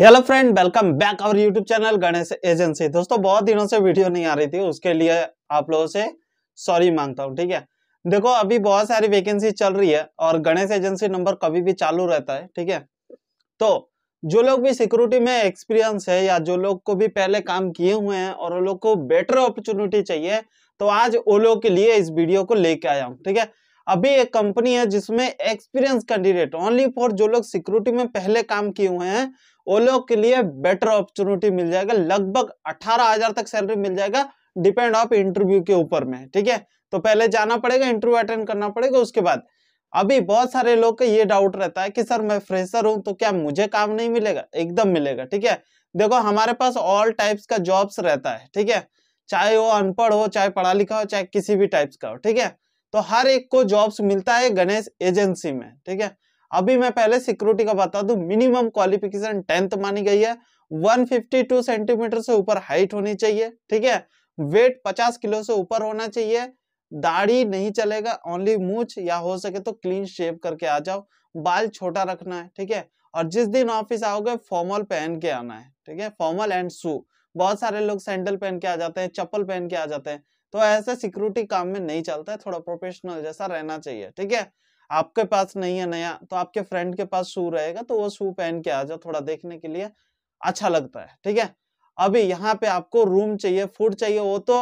Hello friend welcome back our YouTube channel Ganesh agency दोस्तों बहुत दिनों से वीडियो नहीं आ रही थी उसके लिए आप लोगों से सॉरी मांगता हूँ ठीक है देखो अभी बहुत सारी वैकेंसी चल रही है और गणेश एजेंसी नंबर कभी भी चालू रहता है ठीक है तो जो लोग भी सिक्योरिटी में एक्सपीरियंस है या जो लोग को भी पहले काम किए हुए हैं और उन लोग को बेटर अपॉर्चुनिटी चाहिए तो आज वो लोग के लिए इस वीडियो को लेके आया हूँ ठीक है अभी एक कंपनी है जिसमें एक्सपीरियंस कैंडिडेट ओनली फॉर जो लोग सिक्योरिटी में पहले काम किए हुए हैं वो लोग के लिए बेटर अपॉर्चुनिटी मिल जाएगा लगभग अठारह हजार तक सैलरी मिल जाएगा डिपेंड ऑफ इंटरव्यू के ऊपर में ठीक है तो पहले जाना पड़ेगा इंटरव्यू अटेंड करना पड़ेगा उसके बाद अभी बहुत सारे लोग का ये डाउट रहता है कि सर मैं फ्रेशर हूं तो क्या मुझे काम नहीं मिलेगा एकदम मिलेगा ठीक है देखो हमारे पास ऑल टाइप्स का जॉब्स रहता है ठीक है चाहे वो अनपढ़ हो चाहे पढ़ा लिखा हो चाहे किसी भी टाइप्स का हो ठीक है तो हर एक को जॉब्स मिलता है गणेश एजेंसी में ठीक है अभी मैं पहले सिक्योरिटी का बता दू मिनिमम क्वालिफिकेशन टेंथ मानी गई है 152 सेंटीमीटर से ऊपर हाइट होनी चाहिए ठीक है वेट 50 किलो से ऊपर होना चाहिए दाढ़ी नहीं चलेगा ओनली मूछ या हो सके तो क्लीन शेव करके आ जाओ बाल छोटा रखना है ठीक है और जिस दिन ऑफिस आओगे फॉर्मल पहन के आना है ठीक है फॉर्मल एंड शू बहुत सारे लोग सैंडल पहन के आ जाते हैं चप्पल पहन के आ जाते हैं तो ऐसे सिक्योरिटी काम में नहीं चलता है थोड़ा प्रोफेशनल जैसा रहना चाहिए ठीक है आपके पास नहीं है नया तो आपके फ्रेंड के पास शू रहेगा तो वो शू पहन के आ जाओ थोड़ा देखने के लिए अच्छा लगता है ठीक है अभी यहाँ पे आपको रूम चाहिए फूड चाहिए वो तो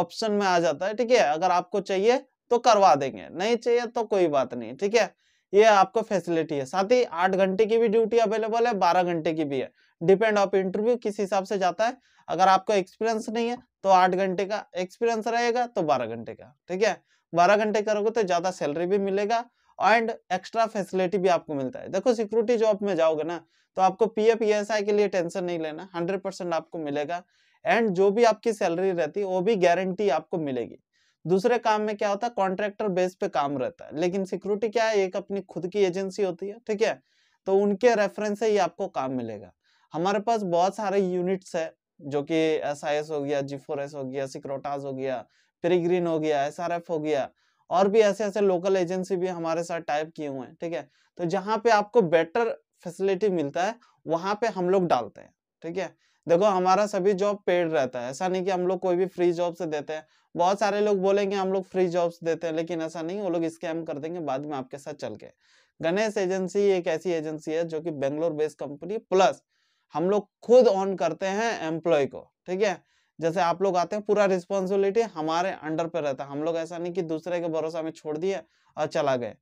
ऑप्शन में आ जाता है ठीक है अगर आपको चाहिए तो करवा देंगे नहीं चाहिए तो कोई बात नहीं ठीक है ये आपको फैसिलिटी है साथ ही आठ घंटे की भी ड्यूटी अवेलेबल है बारह घंटे की भी है डिपेंड ऑफ इंटरव्यू किस हिसाब से जाता है अगर आपको एक्सपीरियंस नहीं है तो आठ घंटे का एक्सपीरियंस रहेगा तो बारह घंटे का ठीक है बारह घंटे करोगे तो ज्यादा सैलरी भी मिलेगा एंड एक्स्ट्रा फैसिलिटी भी आपको मिलता है देखो सिक्योरिटी जॉब में जाओगे ना तो आपको पीएफ ईएसआई के लिए टेंशन नहीं लेना हंड्रेड परसेंट आपको मिलेगा एंड जो भी आपकी सैलरी रहती है वो भी गारंटी आपको मिलेगी दूसरे काम में क्या होता है कॉन्ट्रैक्टर बेस पे काम रहता है लेकिन सिक्योरिटी क्या है एक अपनी खुद की एजेंसी होती है ठीक है तो उनके रेफरेंस से ही आपको काम मिलेगा हमारे पास बहुत सारे यूनिट्स है जो कि एस आई एस हो गया एस हो गया सिक्रोटाज हो गया पेरिग्रीन हो गया एस आर एफ हो गया और भी ऐसे ऐसे लोकल एजेंसी भी हमारे साथ टाइप किए हुए हैं ठीक है तो जहाँ पे आपको बेटर फैसिलिटी मिलता है वहाँ पे हम लोग डालते हैं ठीक है देखो हमारा सभी जॉब पेड रहता है ऐसा नहीं कि हम लोग कोई भी फ्री जॉब से देते हैं बहुत सारे लोग बोलेंगे हम लोग फ्री जॉब्स देते हैं लेकिन ऐसा नहीं वो लोग स्कैम कर देंगे बाद में आपके साथ चल के गणेश एजेंसी एक ऐसी एजेंसी है जो कि बेंगलोर बेस्ड कंपनी प्लस हम लोग खुद ऑन करते हैं एम्प्लॉय को ठीक है जैसे आप लोग आते हैं पूरा रिस्पॉन्सिबिलिटी हमारे अंडर पे रहता है हम लोग ऐसा नहीं कि दूसरे के भरोसा में छोड़ दिया और चला गए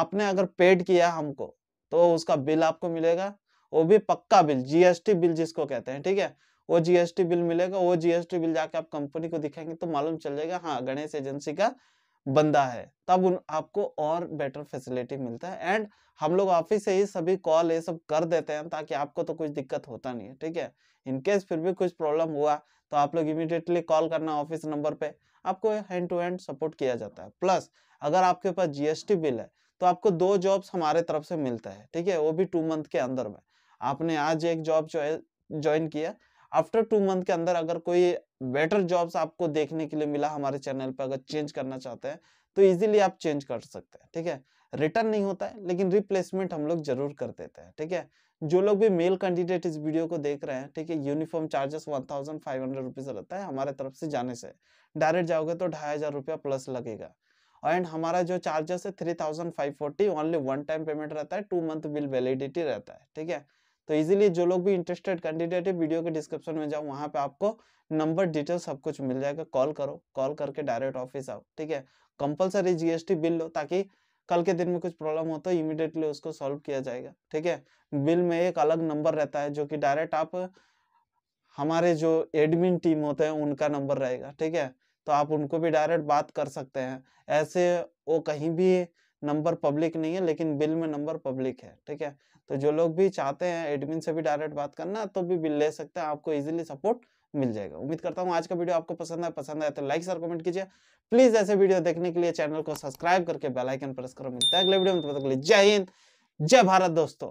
आपने अगर पेड किया हमको तो उसका बिल आपको मिलेगा वो भी पक्का बिल जीएसटी बिल जिसको कहते हैं ठीक है वो जीएसटी बिल मिलेगा वो जीएसटी बिल जाके आप कंपनी को दिखाएंगे तो मालूम चल जाएगा हाँ गणेश एजेंसी का बंदा है तब उन आपको और बेटर फैसिलिटी मिलता है एंड हम लोग ऑफिस से ही सभी कॉल ये सब कर देते हैं ताकि आपको तो कुछ दिक्कत होता नहीं है ठीक है इनकेस फिर भी कुछ प्रॉब्लम हुआ तो आप लोग इमिडिएटली कॉल करना ऑफिस नंबर पे आपको हैंड टू हैंड सपोर्ट किया जाता है प्लस अगर आपके पास जीएसटी बिल है तो आपको दो जॉब्स हमारे तरफ से मिलता है ठीक है वो भी टू मंथ के अंदर में आपने आज एक जॉब जो ज्वाइन किया आफ्टर टू मंथ के अंदर अगर कोई बेटर जॉब्स आपको देखने के लिए मिला हमारे चैनल पर अगर चेंज करना चाहते हैं तो इजीली आप चेंज कर सकते हैं ठीक है रिटर्न नहीं होता है लेकिन रिप्लेसमेंट हम लोग जरूर कर देते हैं ठीक है जो लोग भी मेल कैंडिडेट इस वीडियो को देख रहे हैं ठीक है uniform charges one thousand five hundred rupees रहता है हमारे तरफ से जाने से डायरेक्ट जाओगे तो ढाई हजार रुपया प्लस लगेगा एंड हमारा जो चार्जेस है three thousand five forty only one time payment रहता है टू मंथ बिल वैलिडिटी रहता है ठीक है तो इजीली जो लोग भी इंटरेस्टेड कैंडिडेट है वीडियो के डिस्क्रिप्शन में जाओ वहां पे आपको नंबर डिटेल सब कुछ मिल जाएगा कॉल करो कॉल करके डायरेक्ट ऑफिस आओ ठीक है कंपलसरी जीएसटी बिल लो ताकि कल के दिन में कुछ प्रॉब्लम हो तो इमिडिएटली उसको सॉल्व किया जाएगा ठीक है बिल में एक अलग नंबर रहता है जो कि डायरेक्ट आप हमारे जो एडमिन टीम होते हैं उनका नंबर रहेगा ठीक है तो आप उनको भी डायरेक्ट बात कर सकते हैं ऐसे वो कहीं भी नंबर पब्लिक नहीं है लेकिन बिल में नंबर पब्लिक है ठीक है तो जो लोग भी चाहते हैं एडमिन से भी डायरेक्ट बात करना तो भी बिल ले सकते हैं आपको इजीली सपोर्ट मिल जाएगा उम्मीद करता हूँ आज का वीडियो आपको पसंद आया पसंद आया तो लाइक सर कमेंट कीजिए प्लीज ऐसे वीडियो देखने के लिए चैनल को सब्सक्राइब करके बेलाइकन प्रेस करो मिलते हैं अगले वीडियो में तो जय हिंद जय भारत दोस्तों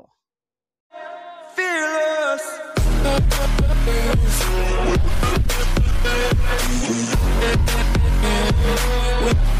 We'll be right back.